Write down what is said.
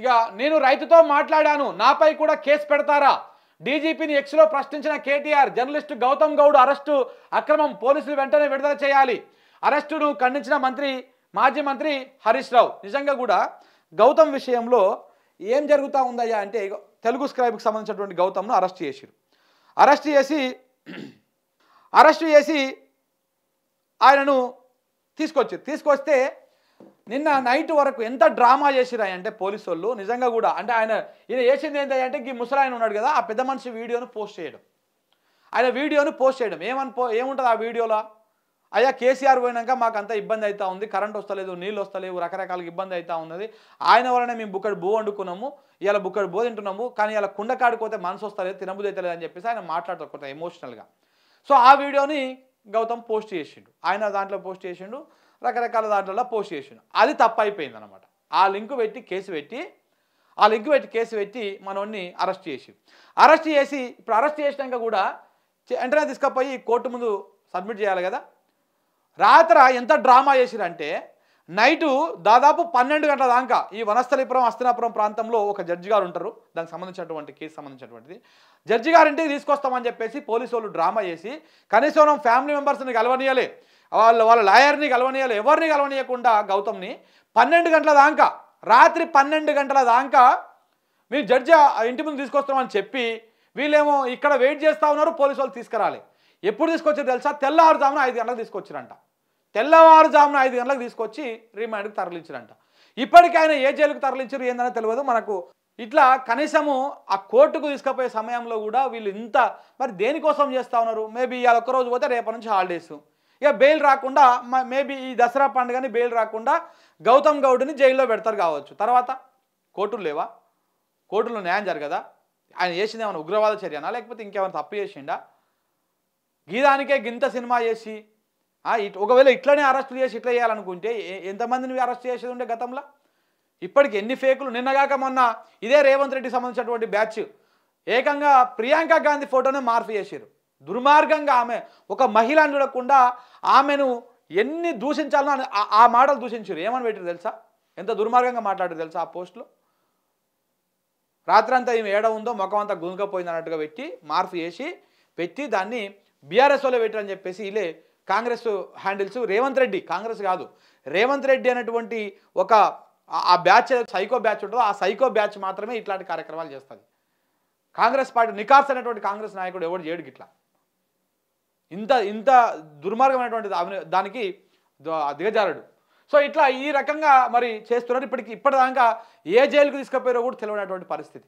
ఇక నేను రైతుతో మాట్లాడాను నాపై కూడా కేసు పెడతారా డీజీపీని ఎక్స్లో ప్రశ్నించిన కేటీఆర్ జర్నలిస్ట్ గౌతమ్ గౌడ్ అరెస్టు అక్రమం పోలీసులు వెంటనే విడుదల చేయాలి అరెస్టును ఖండించిన మంత్రి మాజీ మంత్రి హరీష్ రావు నిజంగా కూడా గౌతమ్ విషయంలో ఏం జరుగుతూ ఉందయ్యా అంటే తెలుగు స్క్రైబ్కి సంబంధించినటువంటి గౌతమ్ను అరెస్ట్ చేసిరు అరెస్ట్ చేసి అరెస్ట్ చేసి ఆయనను తీసుకొచ్చారు తీసుకొస్తే నిన్న నైట్ వరకు ఎంత డ్రామా చేసిరా అంటే పోలీసు వాళ్ళు నిజంగా కూడా అంటే ఆయన ఈయన చేసింది ఏంటంటే ఈ ముసలాయన ఉన్నాడు కదా ఆ పెద్ద మనిషి వీడియోను పోస్ట్ చేయడం ఆయన వీడియోను పోస్ట్ చేయడం ఏమనుకో ఏముంటుంది ఆ వీడియోలో అయ్యా కేసీఆర్ పోయినాక మాకు అంత ఇబ్బంది అవుతా ఉంది కరెంట్ వస్తలేదు నీళ్ళు వస్తలేవు రకరకాల ఇబ్బంది అవుతా ఉన్నది ఆయన వలనే మేము బుక్కడి బో వండుకున్నాము ఇలా బుక్కడి బో తింటున్నాము కానీ ఇలా కుండకాడిపోతే మనసు వస్తలేదు తినబుద్ధి అవుతలేదు అని చెప్పేసి ఆయన మాట్లాడుతూ కొంత ఎమోషనల్గా సో ఆ వీడియోని గౌతమ్ పోస్ట్ చేసిండు ఆయన దాంట్లో పోస్ట్ చేసిండు రకరకాల దాంట్లో పోస్ట్ చేసిండు అది తప్పైపోయింది అనమాట ఆ లింక్ పెట్టి కేసు పెట్టి ఆ లింక్ పెట్టి కేసు పెట్టి మనోన్ని అరెస్ట్ చేసి అరెస్ట్ చేసి ఇప్పుడు అరెస్ట్ చేసినాక కూడా వెంటనే తీసుకుపోయి కోర్టు ముందు సబ్మిట్ చేయాలి కదా రాత్ర ఎంత డ్రామా చేసిరంటే నైటు దాదాపు పన్నెండు గంటల దాకా ఈ వనస్థలిపురం హస్తినాపురం ప్రాంతంలో ఒక జడ్జి గారు ఉంటారు దానికి సంబంధించినటువంటి కేసు సంబంధించినటువంటిది జడ్జి ఇంటికి తీసుకొస్తామని చెప్పేసి పోలీసు వాళ్ళు డ్రామా చేసి కనీసం ఫ్యామిలీ మెంబర్స్ని కలవనీయాలి వాళ్ళ వాళ్ళ లాయర్ని కలవనీయాలి ఎవరిని కలవనీయకుండా గౌతమ్ని పన్నెండు గంటల దాకా రాత్రి పన్నెండు గంటల దాకా మీరు జడ్జి ఇంటి ముందు తీసుకొస్తామని చెప్పి వీళ్ళేమో ఇక్కడ వెయిట్ చేస్తూ ఉన్నారు పోలీసు వాళ్ళు తీసుకురాలి ఎప్పుడు తీసుకొచ్చారు తెలుసా తెల్లారుజామున ఐదు గంటలకు తీసుకొచ్చారంట తెల్లవారుజామున ఐదు గంటలకు తీసుకొచ్చి రిమాండ్కి తరలించారంట ఇప్పటికీ ఆయన ఏ జైలుకు తరలించారు ఏందని తెలియదు మనకు ఇట్లా కనీసము ఆ కోర్టుకు తీసుకుపోయే సమయంలో కూడా వీళ్ళు ఇంత మరి దేనికోసం చేస్తూ ఉన్నారు మేబీ ఇవాళ రోజు పోతే రేపటి నుంచి హాలిడేస్ ఇక బెయిల్ రాకుండా మేబీ ఈ దసరా పండుగని బెయిల్ రాకుండా గౌతమ్ గౌడ్ని జైల్లో పెడతారు కావచ్చు తర్వాత కోర్టులు లేవా కోర్టులో న్యాయం జరగదా ఆయన చేసింది ఏమైనా ఉగ్రవాద చర్యనా లేకపోతే ఇంకేమైనా తప్పు చేసిండా గీదానికే గింత సినిమా చేసి ఒకవేళ ఇట్లనే అరెస్ట్ చేసి ఇట్లా చేయాలనుకుంటే ఎంతమందిని అరెస్ట్ చేసేది ఉండే గతంలో ఇప్పటికి ఎన్ని ఫేకులు నిన్నగాక మొన్న ఇదే రేవంత్ రెడ్డి సంబంధించినటువంటి బ్యాచ్ ఏకంగా ప్రియాంక గాంధీ ఫోటోనే మార్పు చేశారు దుర్మార్గంగా ఆమె ఒక మహిళ చూడకుండా ఆమెను ఎన్ని దూషించాలనో ఆ మాటలు దూషించారు ఏమని పెట్టారు తెలుసా ఎంత దుర్మార్గంగా మాట్లాడారు తెలుసా ఆ రాత్రి రాత్రంతా ఏమి ఏడ ఉందో ముఖం అంతా గుంజుకపోయింది అన్నట్టుగా పెట్టి మార్పు చేసి పెట్టి దాన్ని బీఆర్ఎస్ఓలో పెట్టారని చెప్పేసి ఇలే కాంగ్రెస్ హ్యాండిల్స్ రేవంత్ రెడ్డి కాంగ్రెస్ కాదు రేవంత్ రెడ్డి అనేటువంటి ఒక ఆ బ్యాచ్ సైకో బ్యాచ్ ఉంటుందో ఆ సైకో బ్యాచ్ మాత్రమే ఇట్లాంటి కార్యక్రమాలు చేస్తుంది కాంగ్రెస్ పార్టీ నికాస్ అనేటువంటి కాంగ్రెస్ నాయకుడు ఎవడు చేయడు ఇట్లా ఇంత ఇంత దుర్మార్గమైనటువంటి దానికి దిగజారడు సో ఇట్లా ఈ రకంగా మరి చేస్తున్నారు ఇప్పటికి ఇప్పటిదాకా ఏ జైలుకు తీసుకుపోయారో కూడా తెలియనటువంటి పరిస్థితి